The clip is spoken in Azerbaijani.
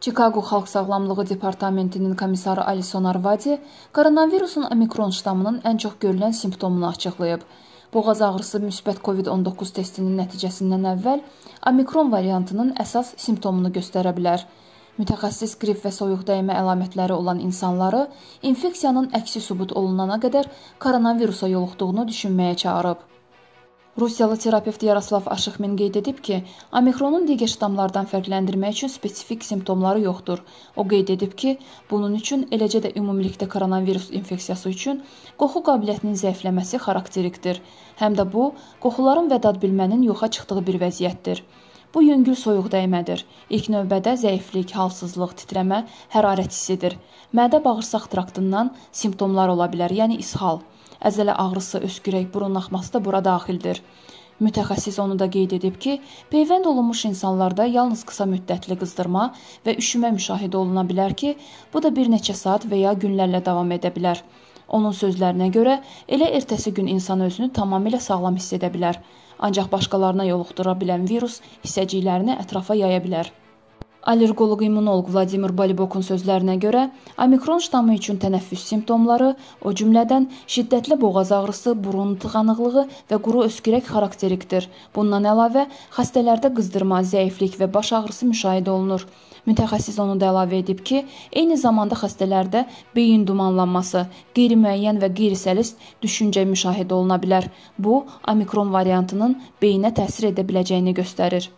Çikaqo Xalq Sağlamlığı Departamentinin komissarı Alison Arvadi koronavirusun omikron ştamının ən çox görülən simptomunu açıqlayıb. Boğaz ağrısı müsbət COVID-19 testinin nəticəsindən əvvəl omikron variantının əsas simptomunu göstərə bilər. Mütəxəssis qrip və soyuq dəymə əlamətləri olan insanları infeksiyanın əksi sübut olunana qədər koronavirusa yoluxduğunu düşünməyə çağırıb. Rusiyalı terapevt Yaroslav Aşıqmin qeyd edib ki, omikronun digər ştamlardan fərqləndirmək üçün spesifik simptomları yoxdur. O qeyd edib ki, bunun üçün eləcə də ümumilikdə koronavirus infeksiyası üçün qoxu qabiliyyətinin zəifləməsi xarakterikdir. Həm də bu, qoxuların və dadbilmənin yoxa çıxdığı bir vəziyyətdir. Bu yüngül soyuq dəymədir. İlk növbədə zəiflik, halsızlıq, titrəmə, hərarət hissidir. Mədə-bağırsaq traktından simptomlar ola bilər, yəni ishal əzələ ağrısı, öskürək, burun axması da bura daxildir. Mütəxəssis onu da qeyd edib ki, peyvənd olunmuş insanlarda yalnız qısa müddətli qızdırma və üşümə müşahidə oluna bilər ki, bu da bir neçə saat və ya günlərlə davam edə bilər. Onun sözlərinə görə, elə ertəsi gün insan özünü tamamilə sağlam hiss edə bilər. Ancaq başqalarına yoluxdura bilən virus hissəciklərini ətrafa yaya bilər. Allergoloq-immunoloq Vladimir Balibokun sözlərinə görə, omikron ştamı üçün tənəffüs simptomları, o cümlədən şiddətli boğaz ağrısı, burun tıxanıqlığı və quru öskürək xarakterikdir. Bundan əlavə, xəstələrdə qızdırma, zəiflik və baş ağrısı müşahidə olunur. Mütəxəssis onu da əlavə edib ki, eyni zamanda xəstələrdə beyin dumanlanması, qeyri-müəyyən və qeyri-səlist düşüncə müşahidə oluna bilər. Bu, omikron variantının beyinə təsir edə biləcəyini göstərir.